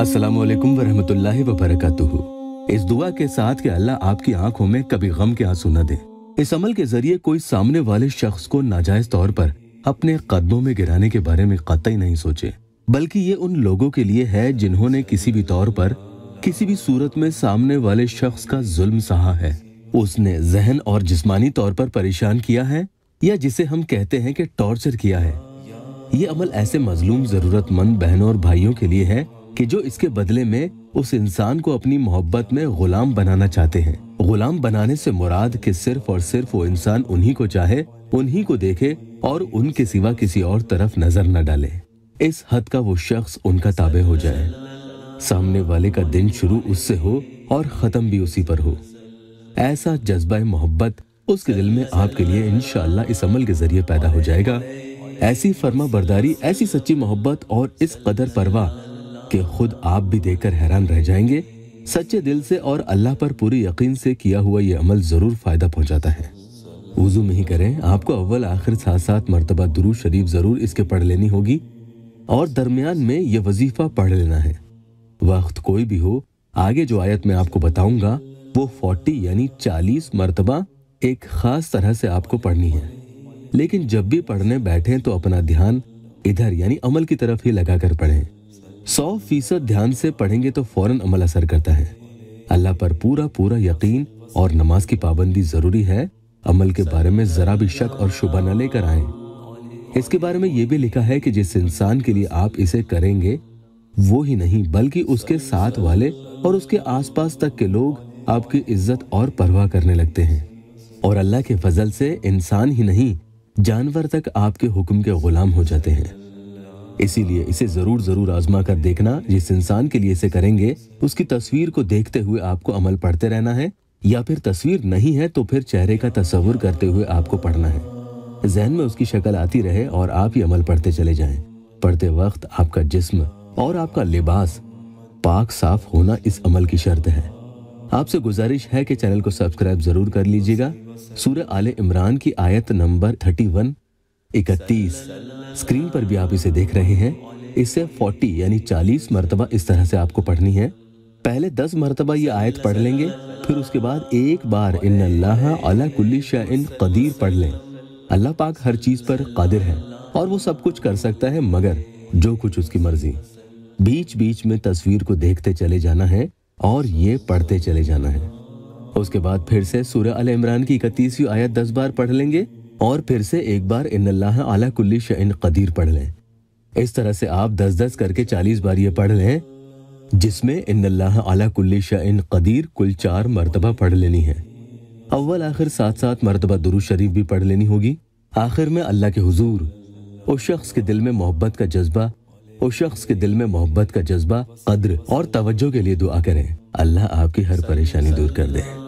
अस्सलाम वालेकुम वरहमतुल्लाहि वबरकातुहू इस दुआ के साथ कि अल्लाह आपकी आंखों में कभी गम के आंसू न दे इस अमल के जरिए कोई सामने वाले शख्स को नाजायज तौर पर अपने कदमों में गिराने के बारे में कतई नहीं सोचे बल्कि ये उन लोगों के लिए है जिन्होंने किसी भी तौर पर किसी भी सूरत में सामने वाले शख्स का जुल्म सहा है उसने जहन और जिस्मानी तौर पर परेशान किया है या जिसे हम कहते हैं कि टॉर्चर किया है ये अमल ऐसे मजलूम जरूरतमंद बहनों और भाइयों के लिए है कि जो इसके बदले में उस इंसान को अपनी मोहब्बत में गुलाम बनाना चाहते हैं गुलाम बनाने से मुराद कि सिर्फ और सिर्फ वो इंसान उन्हीं को चाहे उन्हीं को देखे और उनके सिवा किसी और तरफ नजर न डाले इस हद का वो शख्स उनका ताबे हो जाए सामने वाले का दिन शुरू उससे हो और खत्म भी उसी पर हो ऐसा जज्बा मोहब्बत उसके दिल में आपके लिए इनशाला इस अमल के जरिए पैदा हो जाएगा ऐसी फर्मा बरदारी ऐसी सच्ची मोहब्बत और इस कदर परवाह कि खुद आप भी देखकर हैरान रह जाएंगे सच्चे दिल से और अल्लाह पर पूरी यकीन से किया हुआ ये अमल जरूर फायदा पहुंचाता है वजू नहीं करें आपको अव्वल आखिर साथ साथ मरतबा दुरू शरीफ जरूर इसके पढ़ लेनी होगी और दरमियान में यह वजीफा पढ़ लेना है वक्त कोई भी हो आगे जो आयत मैं आपको बताऊंगा वो फोर्टी यानी चालीस मरतबा एक खास तरह से आपको पढ़नी है लेकिन जब भी पढ़ने बैठे तो अपना ध्यान इधर यानी अमल की तरफ ही लगाकर पढ़ें सौ फीसद ध्यान से पढ़ेंगे तो फौरन अमल असर करता है अल्लाह पर पूरा पूरा यकीन और नमाज की पाबंदी जरूरी है अमल के बारे में जरा भी शक और शुभ न लेकर आए इसके बारे में यह भी लिखा है कि जिस इंसान के लिए आप इसे करेंगे वो ही नहीं बल्कि उसके साथ वाले और उसके आसपास तक के लोग आपकी इज्जत और परवाह करने लगते हैं और अल्लाह के फजल से इंसान ही नहीं जानवर तक आपके हुक्म के गुलाम हो जाते हैं इसीलिए इसे जरूर जरूर आजमा कर देखना जिस इंसान के लिए इसे करेंगे उसकी तस्वीर को देखते हुए आपको अमल पढ़ते रहना है या फिर तस्वीर नहीं है तो फिर चेहरे का तस्वुर करते हुए आपको पढ़ना है जहन में उसकी शक्ल आती रहे और आप ही अमल पढ़ते चले जाएं। पढ़ते वक्त आपका जिस्म और आपका लिबास पाक साफ होना इस अमल की शर्त है आपसे गुजारिश है कि चैनल को सब्सक्राइब जरूर कर लीजिएगा सूर्य आले इमरान की आयत नंबर 31, 31 स्क्रीन पर भी आप इसे देख रहे हैं इसे 40 यानी 40 मरतबा इस तरह से आपको पढ़नी है पहले 10 मरतबा ये आयत पढ़ लेंगे फिर उसके बाद एक बार इन अल्लाह अला कुल्ली कदीर पढ़ लें अल्लाह पाक हर चीज पर कादिर है और वो सब कुछ कर सकता है मगर जो कुछ उसकी मर्जी बीच बीच में तस्वीर को देखते चले जाना है और ये पढ़ते चले जाना है उसके बाद फिर से सूर्य अल इमरान की इकतीसवीं आयत दस बार पढ़ लेंगे और फिर से एक बार इन आला कुल्ली शन कदीर पढ़ लें इस तरह से आप दस दस करके चालीस बार ये पढ़ लें जिसमें इन आला कुल्ली शन कदीर कुल चार मरतबा पढ़ लेनी है अव्वल आखिर साथ साथ मरतबा दुरु शरीफ भी पढ़ लेनी होगी आखिर में अल्लाह के हुजूर उस शख्स के दिल में मोहब्बत का जज्बा उस शख्स के दिल में मोहब्बत का जज्बा कद्र और तवज्जो के लिए दुआ करें अल्लाह आपकी हर परेशानी दूर कर दे